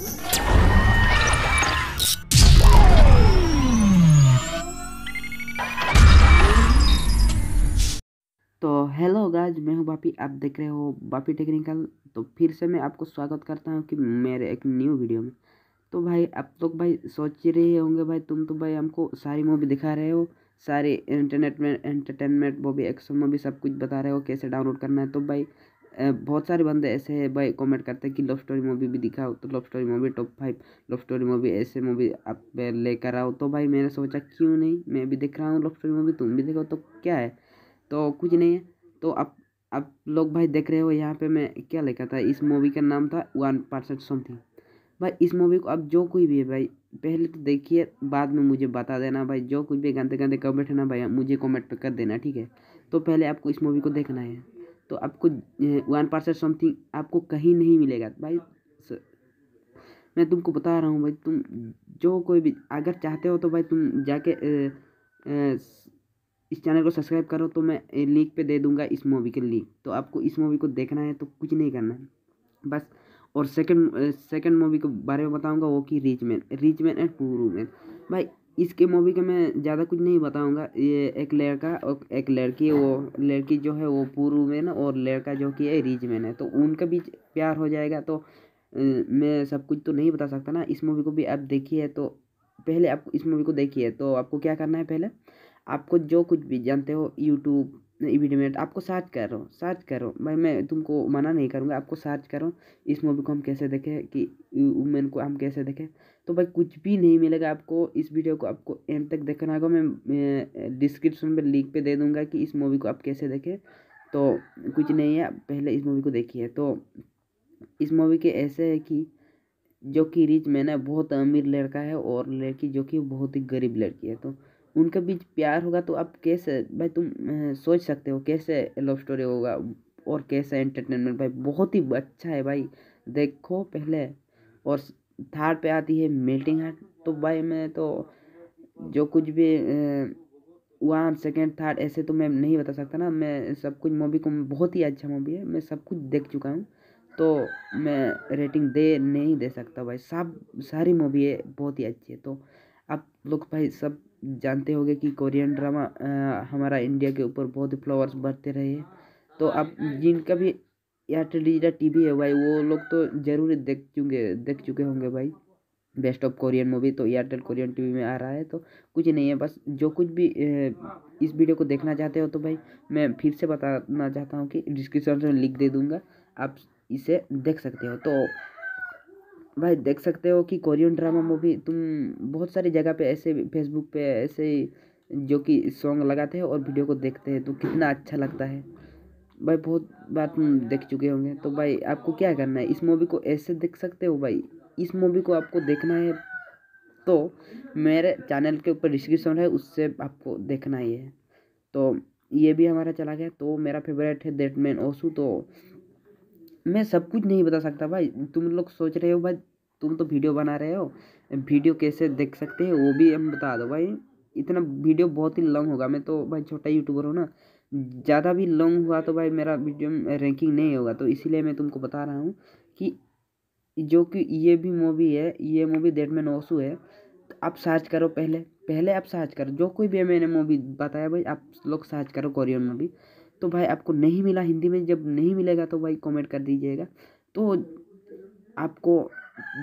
तो हेलो गाज मैं हूँ बापी आप देख रहे हो बापी टेक्निकल तो फिर से मैं आपको स्वागत करता हूँ कि मेरे एक न्यू वीडियो में तो भाई आप लोग भाई सोच ही रहे होंगे भाई तुम तो भाई हमको सारी मूवी दिखा रहे हो सारे इंटरनेट में एंटरटेनमेंट भी एक्शन मूवी सब कुछ बता रहे हो कैसे डाउनलोड करना है तो भाई बहुत सारे बंदे ऐसे हैं भाई कमेंट करते हैं कि लव स्टोरी मूवी भी दिखाओ तो love story movie top five love story movie ऐसे मूवी आप लेकर आओ तो भाई मैंने सोचा क्यों नहीं मैं भी देख रहा हूँ लव स्टोरी मूवी तुम भी देखो तो क्या है तो कुछ नहीं है तो आप आप लोग भाई देख रहे हो यहाँ पे मैं क्या लेकर था इस मूवी का नाम था वन परसेंट समथिंग भाई इस मूवी को आप जो कोई भी है भाई पहले तो देखिए बाद में मुझे बता देना भाई जो कुछ भी गंदे गंदे कमेंट है ना भाई मुझे कमेंट पे कर देना ठीक है तो पहले आपको इस मूवी को देखना है तो आपको वन परसेंट समथिंग आपको कहीं नहीं मिलेगा भाई मैं तुमको बता रहा हूँ भाई तुम जो कोई भी अगर चाहते हो तो भाई तुम जाके ए, ए, इस चैनल को सब्सक्राइब करो तो मैं लिंक पे दे दूंगा इस मूवी के लिंक तो आपको इस मूवी को देखना है तो कुछ नहीं करना है बस और सेकंड सेकंड मूवी के बारे में बताऊंगा वो कि rich man rich man and two man भाई इसके मूवी का मैं ज़्यादा कुछ नहीं बताऊँगा ये एक लड़का और एक लड़की वो लड़की जो है वो पूर्व में ना और लड़का जो कि है रिच मैन है तो उनके बीच प्यार हो जाएगा तो मैं सब कुछ तो नहीं बता सकता ना इस मूवी को भी आप देखिए तो पहले आप इस मूवी को देखिए तो आपको क्या करना है पहले आपको जो कुछ भी जानते हो यूट्यूब नहीं वीडियो मिनट आपको सर्च करो सर्च करो भाई मैं तुमको मना नहीं करूँगा आपको सर्च करो इस मूवी को हम कैसे देखें कि वुमेन को हम कैसे देखें तो भाई कुछ भी नहीं मिलेगा आपको इस वीडियो को आपको एंड तक देखना होगा मैं डिस्क्रिप्शन में लिंक पे दे दूँगा कि इस मूवी को आप कैसे देखें तो कुछ नहीं है पहले इस मूवी को देखिए तो इस मूवी के ऐसे है कि जो कि रिच मैन है बहुत अमीर लड़का है और लड़की जो कि बहुत ही गरीब लड़की है तो उनके बीच प्यार होगा तो आप कैसे भाई तुम सोच सकते हो कैसे लव स्टोरी होगा और कैसे एंटरटेनमेंट भाई बहुत ही अच्छा है भाई देखो पहले और थर्ड पे आती है मेल्टिंग हार्ट तो भाई मैं तो जो कुछ भी वन सेकेंड थर्ड ऐसे तो मैं नहीं बता सकता ना मैं सब कुछ मूवी को बहुत ही अच्छा मूवी है मैं सब कुछ देख चुका हूँ तो मैं रेटिंग दे नहीं दे सकता भाई सब सारी मूवी है बहुत ही अच्छी है तो आप लोग भाई सब जानते होंगे कि कोरियन ड्रामा हमारा इंडिया के ऊपर बहुत फ्लावर्स बढ़ते रहे हैं तो आप जिनका भी एयरटेल डिजिटल टी वी है भाई वो लोग तो ज़रूर देख चुके देख चुके होंगे भाई बेस्ट ऑफ कोरियन मूवी तो एयरटेल कोरियन टीवी में आ रहा है तो कुछ नहीं है बस जो कुछ भी इस वीडियो को देखना चाहते हो तो भाई मैं फिर से बताना चाहता हूँ कि डिस्क्रिप्शन में लिख दे दूँगा आप इसे देख सकते हो तो भाई देख सकते हो कि कोरियन ड्रामा मूवी तुम बहुत सारी जगह पे ऐसे फेसबुक पे ऐसे जो कि सॉन्ग लगाते हैं और वीडियो को देखते हैं तो कितना अच्छा लगता है भाई बहुत बार तुम देख चुके होंगे तो भाई आपको क्या करना है इस मूवी को ऐसे देख सकते हो भाई इस मूवी को आपको देखना है तो मेरे चैनल के ऊपर डिस्क्रिप्शन है उससे आपको देखना ही है तो ये भी हमारा चला गया तो मेरा फेवरेट है दैट मैन ओसू तो मैं सब कुछ नहीं बता सकता भाई तुम लोग सोच रहे हो भाई तुम तो वीडियो बना रहे हो वीडियो कैसे देख सकते हैं वो भी हम बता दो भाई इतना वीडियो बहुत ही लॉन्ग होगा मैं तो भाई छोटा यूट्यूबर हूँ ना ज़्यादा भी लॉन्ग हुआ तो भाई मेरा वीडियो रैंकिंग नहीं होगा तो इसीलिए मैं तुमको बता रहा हूँ कि जो कि ये भी मूवी है ये मूवी डेट में नौ है तो आप सर्च करो पहले पहले आप सर्च करो जो कोई भी मैंने मूवी बताया भाई आप लोग सर्च करो कोरियन मूवी तो भाई आपको नहीं मिला हिंदी में जब नहीं मिलेगा तो भाई कमेंट कर दीजिएगा तो आपको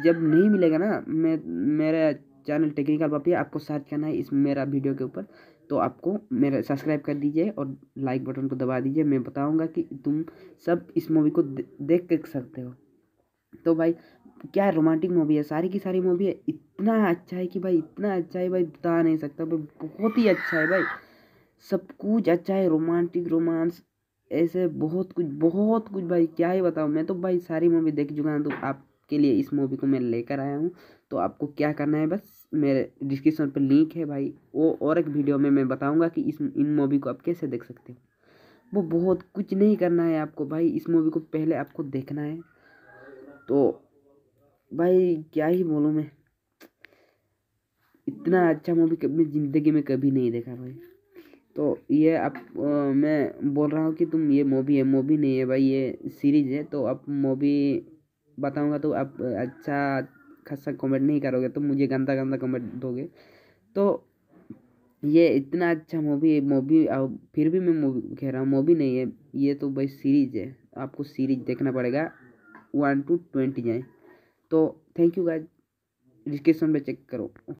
जब नहीं मिलेगा ना मैं मेरा चैनल टेक्निकल पापिया आपको सर्च करना है इस मेरा वीडियो के ऊपर तो आपको मेरा सब्सक्राइब कर दीजिए और लाइक बटन को दबा दीजिए मैं बताऊँगा कि तुम सब इस मूवी को देख कर सकते हो तो भाई क्या रोमांटिक मूवी है सारी की सारी मूवी है इतना अच्छा है कि भाई इतना अच्छा है भाई बता नहीं सकता भाई बहुत ही अच्छा है भाई सब कुछ अच्छा है रोमांटिक रोमांस ऐसे बहुत कुछ बहुत कुछ भाई क्या ही बताऊँ मैं तो भाई सारी मूवी देख चुका हूँ तो आपके लिए इस मूवी को मैं लेकर आया हूँ तो आपको क्या करना है बस मेरे डिस्क्रिप्शन पर लिंक है भाई वो और एक वीडियो में मैं बताऊँगा कि इस इन मूवी को आप कैसे देख सकते हो वो बहुत कुछ नहीं करना है आपको भाई इस मूवी को पहले आपको देखना है तो भाई क्या ही बोलूँ मैं इतना अच्छा मूवी मैं ज़िंदगी में कभी नहीं देखा भाई तो ये आप आ, मैं बोल रहा हूँ कि तुम ये मूवी है मूवी नहीं है भाई ये सीरीज है तो आप मूवी बताऊँगा तो आप अच्छा खासा कमेंट नहीं करोगे तो मुझे गंदा गंदा कमेंट दोगे तो ये इतना अच्छा मूवी है मूवी और फिर भी मैं मूवी कह रहा हूँ मूवी नहीं है ये तो भाई सीरीज है आपको सीरीज देखना पड़ेगा वन टू ट्वेंटी जाए तो थैंक यू गाइज डिस्क्रिप्शन में चेक करो